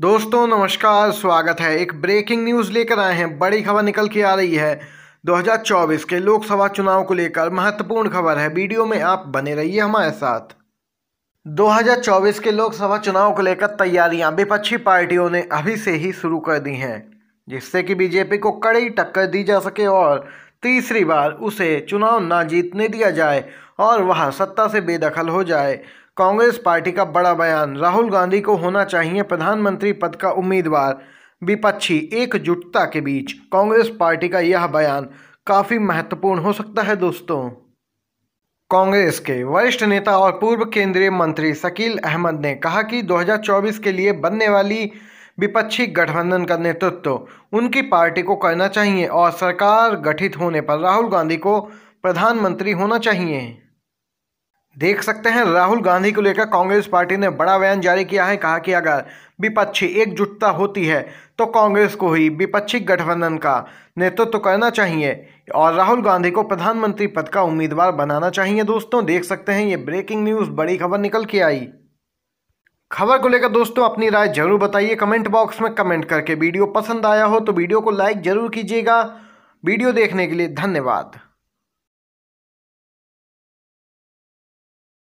दोस्तों नमस्कार स्वागत है एक ब्रेकिंग न्यूज़ लेकर आए हैं बड़ी खबर निकल के आ रही है 2024 के लोकसभा चुनाव को लेकर महत्वपूर्ण खबर है वीडियो में आप बने रहिए हमारे साथ 2024 के लोकसभा चुनाव को लेकर तैयारियां विपक्षी पार्टियों ने अभी से ही शुरू कर दी हैं जिससे कि बीजेपी को कड़ी टक्कर दी जा सके और तीसरी बार उसे चुनाव ना जीतने दिया जाए और वह सत्ता से बेदखल हो जाए कांग्रेस पार्टी का बड़ा बयान राहुल गांधी को होना चाहिए प्रधानमंत्री पद का उम्मीदवार विपक्षी एकजुटता के बीच कांग्रेस पार्टी का यह बयान काफ़ी महत्वपूर्ण हो सकता है दोस्तों कांग्रेस के वरिष्ठ नेता और पूर्व केंद्रीय मंत्री शकील अहमद ने कहा कि 2024 के लिए बनने वाली विपक्षी गठबंधन का नेतृत्व उनकी पार्टी को करना चाहिए और सरकार गठित होने पर राहुल गांधी को प्रधानमंत्री होना चाहिए देख सकते हैं राहुल गांधी को लेकर कांग्रेस पार्टी ने बड़ा बयान जारी किया है कहा कि अगर विपक्षी एकजुटता होती है तो कांग्रेस को ही विपक्षी गठबंधन का नेतृत्व तो करना चाहिए और राहुल गांधी को प्रधानमंत्री पद का उम्मीदवार बनाना चाहिए दोस्तों देख सकते हैं ये ब्रेकिंग न्यूज़ बड़ी खबर निकल के आई खबर को लेकर दोस्तों अपनी राय जरूर बताइए कमेंट बॉक्स में कमेंट करके वीडियो पसंद आया हो तो वीडियो को लाइक जरूर कीजिएगा वीडियो देखने के लिए धन्यवाद